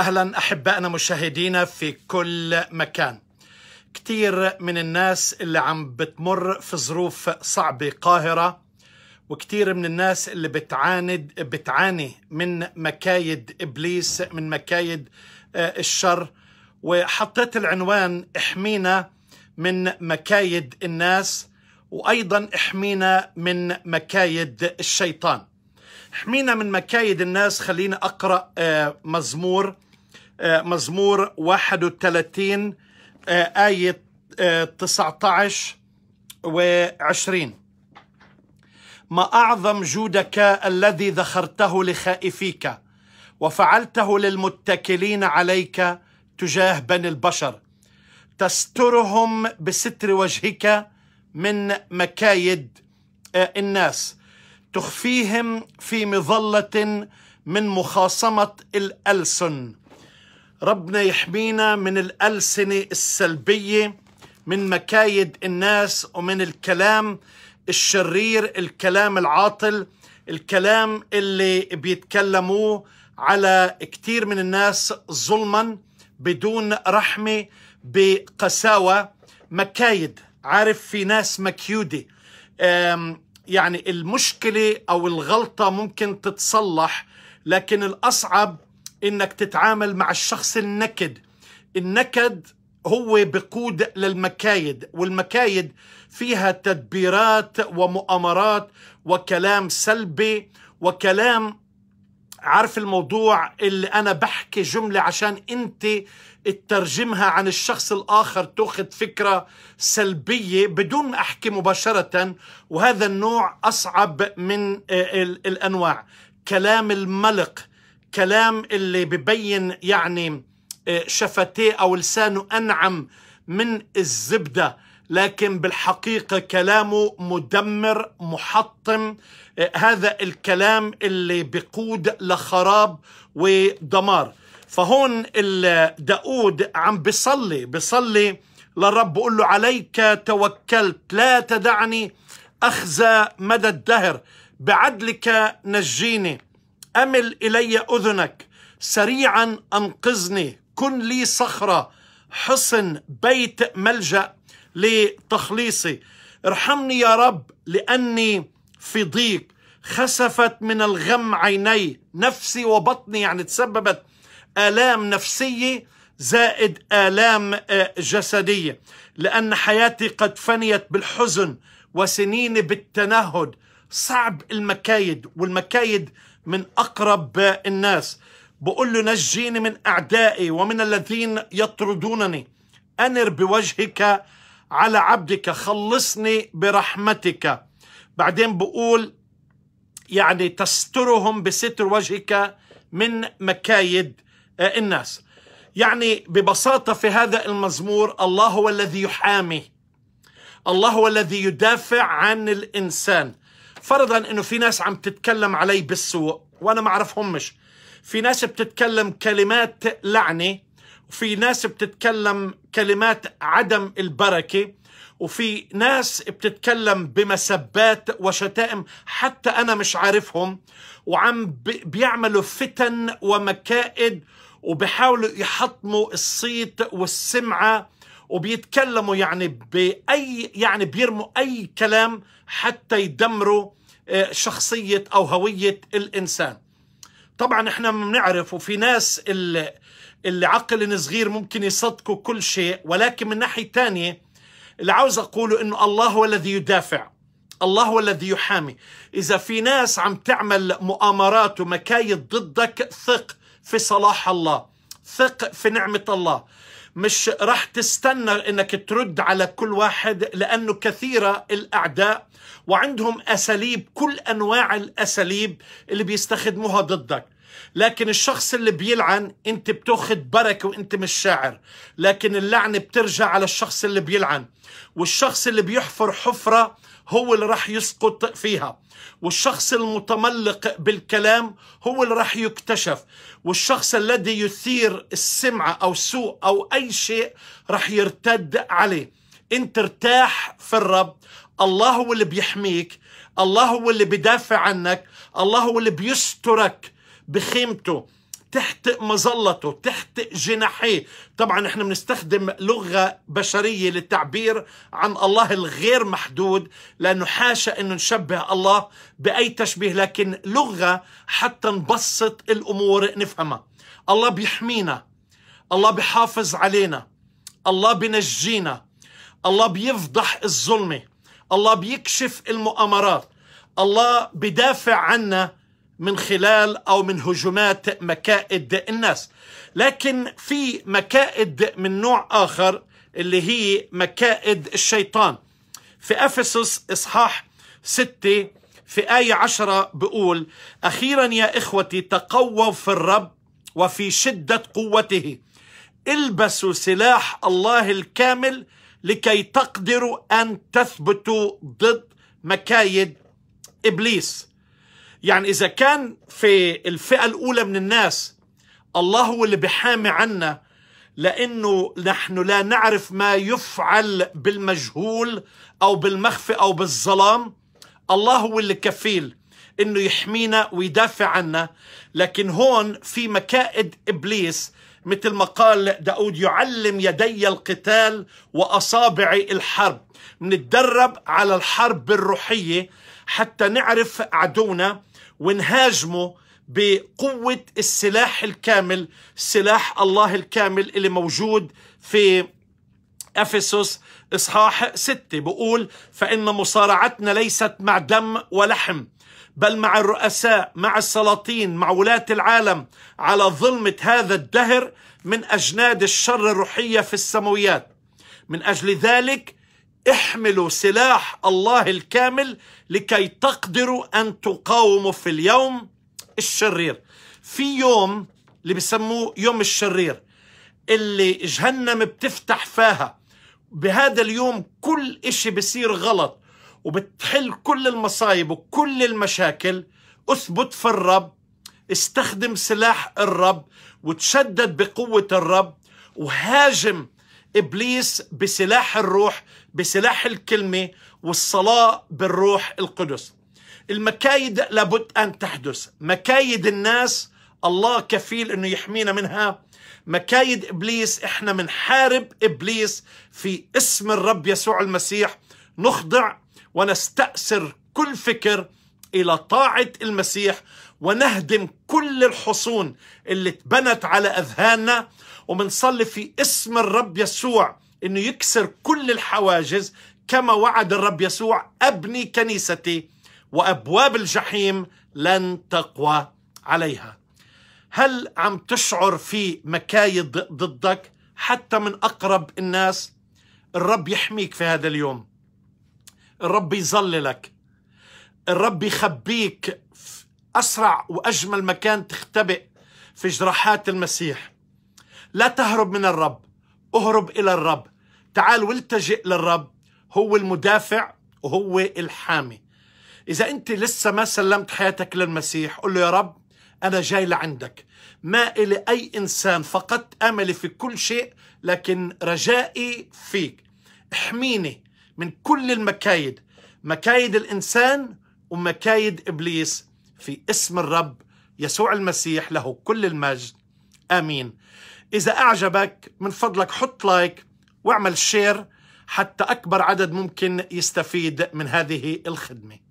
أهلا أحبائنا مشاهدينا في كل مكان كتير من الناس اللي عم بتمر في ظروف صعبة قاهرة وكتير من الناس اللي بتعاند بتعاني من مكايد إبليس من مكايد آه، الشر وحطيت العنوان احمينا من مكايد الناس وأيضا احمينا من مكايد الشيطان احمينا من مكايد الناس خلينا أقرأ آه، مزمور آه، مزمور 31 آه، آية 19 آه، و20 ما أعظم جودك الذي ذخرته لخائفيك وفعلته للمتكلين عليك تجاه بني البشر تسترهم بستر وجهك من مكايد الناس تخفيهم في مظلة من مخاصمة الألسن ربنا يحمينا من الألسنة السلبية من مكايد الناس ومن الكلام الشرير الكلام العاطل الكلام اللي بيتكلموه على كتير من الناس ظلما بدون رحمة بقساوة مكايد عارف في ناس مكيودة يعني المشكلة أو الغلطة ممكن تتصلح لكن الأصعب انك تتعامل مع الشخص النكد النكد هو بقود للمكايد والمكايد فيها تدبيرات ومؤامرات وكلام سلبي وكلام عارف الموضوع اللي انا بحكي جمله عشان انت تترجمها عن الشخص الاخر تاخذ فكره سلبيه بدون ما احكي مباشره وهذا النوع اصعب من آه، الانواع كلام الملق كلام اللي ببين يعني آه، شفتيه أو لسانه أنعم من الزبدة لكن بالحقيقة كلامه مدمر محطم آه، هذا الكلام اللي بقود لخراب ودمار فهون داود عم بصلي بصلي للرب بقول له عليك توكلت لا تدعني أخزى مدى الدهر بعدلك نجيني أمل إلي أذنك سريعا أنقذني كن لي صخرة حصن بيت ملجأ لتخليصي ارحمني يا رب لأني في ضيق خسفت من الغم عيني نفسي وبطني يعني تسببت آلام نفسية زائد آلام آه، جسدية لأن حياتي قد فنيت بالحزن وسنيني بالتنهد صعب المكايد والمكايد من أقرب الناس بقول له نجيني من أعدائي ومن الذين يطردونني أنر بوجهك على عبدك خلصني برحمتك بعدين بقول يعني تسترهم بستر وجهك من مكايد آه، الناس يعني ببساطة في هذا المزمور الله هو الذي يحامي الله هو الذي يدافع عن الإنسان فرضا انه في ناس عم تتكلم علي بالسوق وانا ما اعرفهمش في ناس بتتكلم كلمات لعنه وفي ناس بتتكلم كلمات عدم البركه وفي ناس بتتكلم بمسبات وشتائم حتى انا مش عارفهم وعم بيعملوا فتن ومكائد وبيحاولوا يحطموا الصيت والسمعه وبيتكلموا يعني باي يعني بيرموا اي كلام حتى يدمروا آه، شخصيه او هويه الانسان طبعا احنا بنعرف وفي ناس اللي, اللي عقل صغير ممكن يصدقوا كل شيء ولكن من ناحيه ثانيه اللي عاوز اقوله انه الله هو الذي يدافع الله هو الذي يحامي اذا في ناس عم تعمل مؤامرات ومكايد ضدك ثق في صلاح الله ثق في نعمه الله مش راح تستنى انك ترد على كل واحد لانه كثيره الاعداء وعندهم اساليب كل انواع الاساليب اللي بيستخدموها ضدك لكن الشخص اللي بيلعن انت بتاخد بركه وانت مش شاعر لكن اللعنه بترجع على الشخص اللي بيلعن والشخص اللي بيحفر حفره هو اللي راح يسقط فيها والشخص المتملق بالكلام هو اللي راح يكتشف والشخص الذي يثير السمعة أو سوء أو أي شيء راح يرتد عليه انت ارتاح في الرب الله هو اللي بيحميك الله هو اللي بيدافع عنك الله هو اللي بيسترك بخيمته تحت مظلته تحت جناحيه طبعا احنا بنستخدم لغة بشرية للتعبير عن الله الغير محدود لأنه حاشا أنه نشبه الله بأي تشبيه لكن لغة حتى نبسط الأمور نفهمها الله بيحمينا الله بيحافظ علينا الله بنجينا الله بيفضح الظلمة الله بيكشف المؤامرات الله بدافع عنا من خلال أو من هجمات مكائد الناس لكن في مكائد من نوع آخر اللي هي مكائد الشيطان في أفسس إصحاح 6 في آية 10 بقول أخيرا يا إخوتي تقووا في الرب وفي شدة قوته البسوا سلاح الله الكامل لكي تقدروا أن تثبتوا ضد مكايد إبليس يعني إذا كان في الفئة الأولى من الناس الله هو اللي بيحامي عنا لأنه نحن لا نعرف ما يفعل بالمجهول أو بالمخفي أو بالظلام الله هو اللي كفيل انه يحمينا ويدافع عنا لكن هون في مكائد ابليس مثل ما قال داود يعلم يدي القتال واصابعي الحرب نتدرب على الحرب الروحيه حتى نعرف عدونا ونهاجمه بقوة السلاح الكامل سلاح الله الكامل اللي موجود في أفسس إصحاح ستة بقول فإن مصارعتنا ليست مع دم ولحم بل مع الرؤساء مع السلاطين مع ولاة العالم على ظلمة هذا الدهر من أجناد الشر الروحية في السماويات من أجل ذلك احملوا سلاح الله الكامل لكي تقدروا أن تقاوموا في اليوم الشرير في يوم اللي بسموه يوم الشرير اللي جهنم بتفتح فاها بهذا اليوم كل اشي بصير غلط وبتحل كل المصايب وكل المشاكل اثبت في الرب استخدم سلاح الرب وتشدد بقوة الرب وهاجم ابليس بسلاح الروح بسلاح الكلمه والصلاه بالروح القدس المكايد لابد ان تحدث مكايد الناس الله كفيل انه يحمينا منها مكايد ابليس احنا بنحارب ابليس في اسم الرب يسوع المسيح نخضع ونستأسر كل فكر الى طاعه المسيح ونهدم كل الحصون اللي اتبنت على اذهاننا وبنصلي في اسم الرب يسوع انه يكسر كل الحواجز كما وعد الرب يسوع ابني كنيستي وابواب الجحيم لن تقوى عليها هل عم تشعر في مكايد ضدك حتى من اقرب الناس الرب يحميك في هذا اليوم الرب يظللك الرب يخبيك في اسرع واجمل مكان تختبئ في جراحات المسيح لا تهرب من الرب اهرب إلى الرب تعال والتجئ للرب هو المدافع وهو الحامي إذا أنت لسه ما سلمت حياتك للمسيح قل له يا رب أنا جاي لعندك ما إلي أي إنسان فقدت أملي في كل شيء لكن رجائي فيك احميني من كل المكايد مكايد الإنسان ومكايد إبليس في اسم الرب يسوع المسيح له كل المجد آمين إذا أعجبك من فضلك حط لايك واعمل شير حتى أكبر عدد ممكن يستفيد من هذه الخدمة